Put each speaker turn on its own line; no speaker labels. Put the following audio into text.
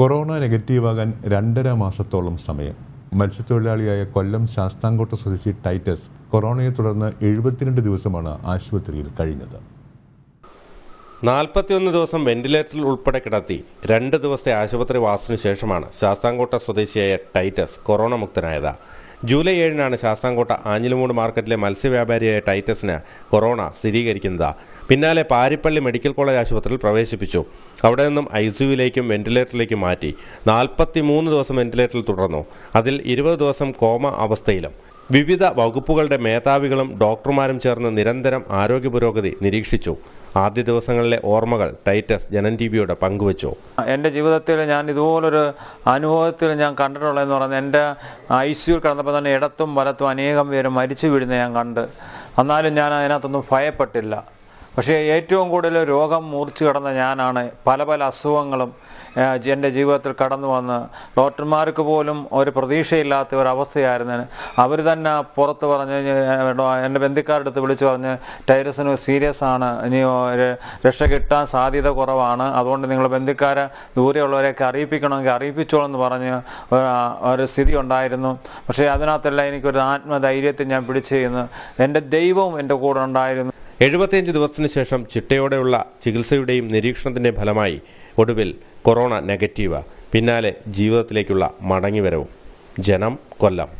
corona നെഗറ്റീവാകാൻ രണ്ടര മാസത്തോളം സമയം മത്സ്യത്തൊഴിലാളിയായ കൊല്ലം ശാസ്താംകോട്ട സ്വദേശി ടൈറ്റസ് കൊറോണയെ തുടർന്ന് എഴുപത്തിരണ്ട് ദിവസമാണ് ആശുപത്രിയിൽ കഴിഞ്ഞത്
നാൽപ്പത്തിയൊന്ന് ദിവസം വെന്റിലേറ്ററിൽ ഉൾപ്പെടെ കിടത്തി രണ്ട് ദിവസത്തെ ആശുപത്രി വാസത്തിനു ശേഷമാണ് ശാസ്താംകോട്ട സ്വദേശിയായ ടൈറ്റസ് കൊറോണ മുക്തനായത് ജൂലൈ ഏഴിനാണ് ശാസ്താംകോട്ട ആഞ്ഞിലുമൂട് മാർക്കറ്റിലെ മത്സ്യവ്യാപാരിയായ ടൈറ്റസിന് കൊറോണ സ്ഥിരീകരിക്കുന്നത് പിന്നാലെ പാരിപ്പള്ളി മെഡിക്കൽ കോളേജ് ആശുപത്രിയിൽ പ്രവേശിപ്പിച്ചു അവിടെ നിന്നും ഐ വെന്റിലേറ്ററിലേക്കും മാറ്റി നാൽപ്പത്തി ദിവസം വെന്റിലേറ്ററിൽ തുടർന്നു അതിൽ ഇരുപത് ദിവസം കോമ അവസ്ഥയിലും വിവിധ വകുപ്പുകളുടെ മേധാവികളും ഡോക്ടർമാരും ചേർന്ന് നിരന്തരം ആരോഗ്യ പുരോഗതി നിരീക്ഷിച്ചു ആദ്യ ദിവസങ്ങളിലെ ഓർമ്മകൾ ടൈറ്റസ് ജനൻ ടി വിയോട് പങ്കുവച്ചു
എൻ്റെ ജീവിതത്തിൽ ഞാൻ ഇതുപോലൊരു അനുഭവത്തിൽ ഞാൻ കണ്ടിട്ടുള്ളതെന്ന് പറഞ്ഞാൽ എൻ്റെ ഐ സിയു കിടന്നപ്പോൾ തന്നെ ഇടത്തും വലത്തും അനേകം പേര് മരിച്ചു വീഴുന്ന ഞാൻ കണ്ട് എന്നാലും ഞാൻ അതിനകത്തൊന്നും ഭയപ്പെട്ടില്ല പക്ഷേ ഏറ്റവും കൂടുതൽ രോഗം മൂർച്ചു കിടന്ന ഞാനാണ് പല പല അസുഖങ്ങളും എൻ്റെ ജീവിതത്തിൽ കടന്നു വന്ന് ഡോക്ടർമാർക്ക് പോലും ഒരു പ്രതീക്ഷയില്ലാത്ത ഒരു അവസ്ഥയായിരുന്നു അവർ തന്നെ പുറത്ത് പറഞ്ഞ് എൻ്റെ അടുത്ത് വിളിച്ച് പറഞ്ഞ് ടൈറസിന് സീരിയസ് ആണ് ഇനി രക്ഷ കിട്ടാൻ സാധ്യത കുറവാണ് അതുകൊണ്ട് നിങ്ങൾ ബന്ധുക്കാരെ ദൂരെയുള്ളവരെയൊക്കെ അറിയിപ്പിക്കണമെങ്കിൽ അറിയിപ്പിച്ചോളെന്ന് എന്ന് പറഞ്ഞ് ഒരു സ്ഥിതി ഉണ്ടായിരുന്നു പക്ഷേ അതിനകത്തെല്ലാം എനിക്കൊരു
ആത്മധൈര്യത്തിൽ ഞാൻ പിടിച്ചു ചെയ്യുന്നു എൻ്റെ ദൈവവും എൻ്റെ കൂടെ ഉണ്ടായിരുന്നു എഴുപത്തിയഞ്ച് ദിവസത്തിനു ശേഷം ചിട്ടയോടെയുള്ള ചികിത്സയുടെയും നിരീക്ഷണത്തിൻ്റെ ഫലമായി ഒടുവിൽ കൊറോണ നെഗറ്റീവ് പിന്നാലെ ജീവിതത്തിലേക്കുള്ള മടങ്ങിവരവും ജനം കൊല്ലം